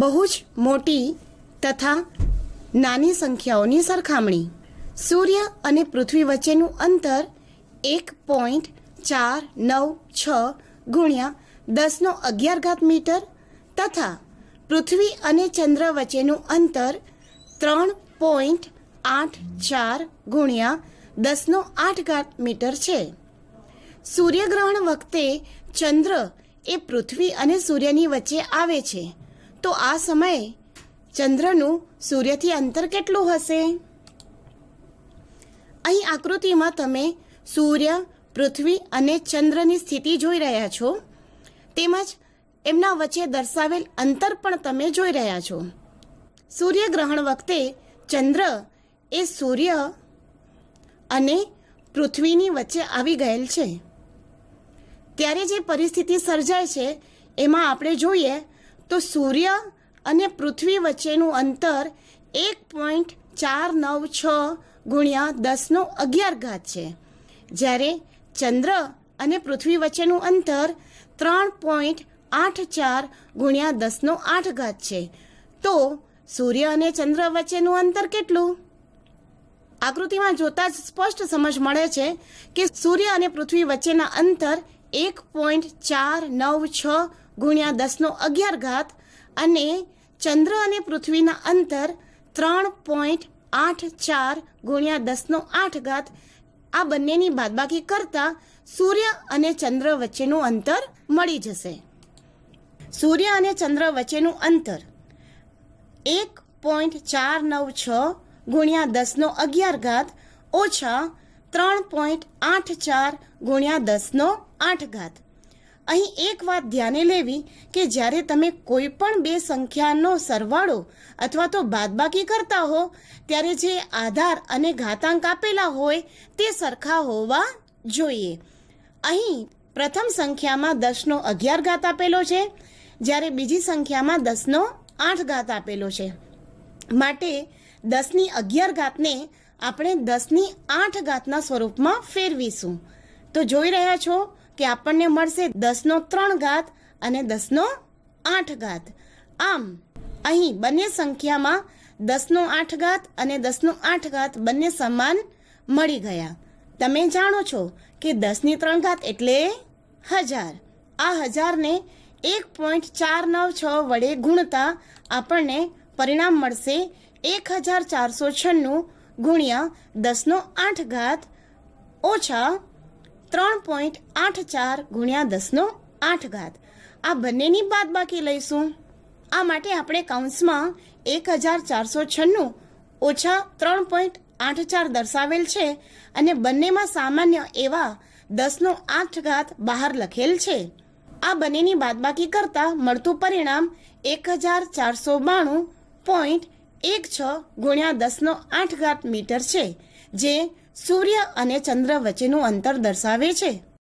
બહુ જ મોટી તથા નાની સંખ્યાઓની સરખામણી સૂર્ય અને પૃથ્વી વચ્ચેનું અંતર એક પોઈન્ટ ચાર નવ છ ગુણ્યા દસનો અગિયાર ઘાત મીટર તથા પૃથ્વી અને ચંદ્ર વચ્ચેનું અંતર ત્રણ પોઈન્ટ આઠ ચાર ગુણ્યા દસનો આઠ ઘાત મીટર છે સૂર્યગ્રહણ વખતે ચંદ્ર એ પૃથ્વી અને સૂર્યની વચ્ચે આવે છે તો આ સમયે ચંદ્રનું સૂર્યથી અંતર કેટલું હશે અહીં આકૃતિમાં તમે સૂર્ય પૃથ્વી અને ચંદ્રની સ્થિતિ જોઈ રહ્યા છો તેમજ એમના વચ્ચે દર્શાવેલ અંતર પણ તમે જોઈ રહ્યા છો સૂર્યગ્રહણ વખતે ચંદ્ર એ સૂર્ય અને પૃથ્વીની વચ્ચે આવી ગયેલ છે ત્યારે જે પરિસ્થિતિ સર્જાય છે એમાં આપણે જોઈએ તો સૂર્ય અને પૃથ્વી વચ્ચેનું અંતર એક પોઈન્ટ ચાર નવ છ ગુણ્યા દસનો અગિયાર ઘાત છે જ્યારે ચંદ્ર અને પૃથ્વી વચ્ચેનું અંતર ત્રણ પોઈન્ટ આઠ ચાર ગુણ્યા દસનો આઠ ઘાત છે તો સૂર્ય અને ચંદ્ર વચ્ચેનું અંતર કેટલું આકૃતિમાં જોતાં જ સ્પષ્ટ સમજ મળે છે કે સૂર્ય અને પૃથ્વી વચ્ચેના અંતર એક પોઈન્ટ ચાર નવ છ ગુણ્યા દસનો અગિયાર ઘાત અને ચંદ્ર અને પૃથ્વીના અંતર ત્રણ પોઈન્ટ આઠ ચાર ગુણ્યા દસનો આઠ ઘાત આ બંનેની બાદબાકી કરતા સૂર્ય અને ચંદ્ર વચ્ચેનું અંતર મળી જશે સૂર્ય અને ચંદ્ર વચ્ચેનું અંતર એક પોઈન્ટ ચાર નવ છ ગુણ્યા દસનો અગિયાર ઘાત ઓછા ત્રણ પોઈન્ટ આઠ ચાર ગુણ્યા દસનો આઠ ઘાત અહીં એક વાત ધ્યાને લેવી કે જ્યારે તમે કોઈ પણ બે સંખ્યાનો સરવાળો અથવા તો બાદબાકી કરતા હો ત્યારે જે આધાર અને ઘાતાંક આપેલા હોય તે સરખા હોવા જોઈએ અહીં પ્રથમ સંખ્યામાં દસનો અગિયાર ઘાત આપેલો છે જ્યારે બીજી સંખ્યામાં દસનો આઠ ઘાત આપેલો છે માટે દસની અગિયાર ઘાતને આપણે દસની આઠ ઘાતના સ્વરૂપમાં ફેરવીશું તો જોઈ રહ્યા છો કે આપણને મળશે દસનો ત્રણ ઘાત અને દસનો આઠ ઘાત આમ અહીં બંને સંખ્યામાં દસનો આઠ ઘાત અને દસનો આઠ ઘાત બંને સમાન મળી ગયા તમે જાણો છો કે દસની ત્રણ ઘાત એટલે હજાર આ હજારને એક પોઈન્ટ ચાર નવ છ વડે ગુણતા આપણને પરિણામ મળશે એક હજાર ચારસો છન્નું ગુણ્યા દસનો આઠ ઘાત ઓછા ત્રણ પોઈન્ટ આઠ ચાર ગુણ્યા દસનો આઠ ઘાત આ બંનેની બાદ બાકી લઈશું આ માટે આપણે કાઉન્સમાં એક હજાર ચારસો છન્નું ઓછા ત્રણ પોઈન્ટ આઠ ચાર દર્શાવેલ છે અને બંનેમાં સામાન્ય એવા દસનો આઠ ઘાત બહાર લખેલ છે આ બંનેની બાદબાકી કરતાં મળતું પરિણામ એક હજાર ચારસો બાણું પોઈન્ટ એક છ ગુણ્યા દસનો આઠ ઘાત મીટર છે જે સૂર્ય અને ચંદ્ર વચ્ચેનું અંતર દર્શાવે છે